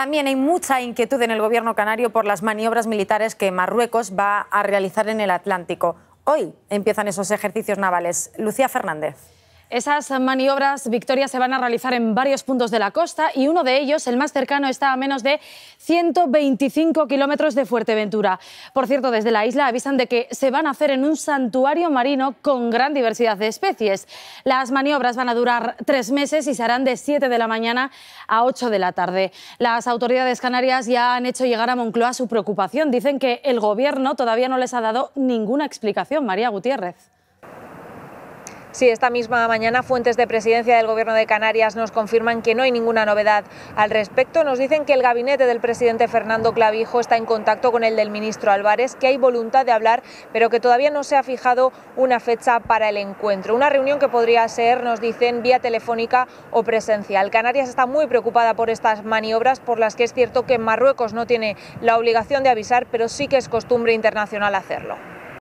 También hay mucha inquietud en el gobierno canario por las maniobras militares que Marruecos va a realizar en el Atlántico. Hoy empiezan esos ejercicios navales. Lucía Fernández. Esas maniobras Victoria se van a realizar en varios puntos de la costa y uno de ellos, el más cercano, está a menos de 125 kilómetros de Fuerteventura. Por cierto, desde la isla avisan de que se van a hacer en un santuario marino con gran diversidad de especies. Las maniobras van a durar tres meses y se harán de 7 de la mañana a 8 de la tarde. Las autoridades canarias ya han hecho llegar a Moncloa su preocupación. Dicen que el Gobierno todavía no les ha dado ninguna explicación. María Gutiérrez. Sí, esta misma mañana fuentes de presidencia del Gobierno de Canarias nos confirman que no hay ninguna novedad al respecto. Nos dicen que el gabinete del presidente Fernando Clavijo está en contacto con el del ministro Álvarez, que hay voluntad de hablar, pero que todavía no se ha fijado una fecha para el encuentro. Una reunión que podría ser, nos dicen, vía telefónica o presencial. Canarias está muy preocupada por estas maniobras, por las que es cierto que Marruecos no tiene la obligación de avisar, pero sí que es costumbre internacional hacerlo.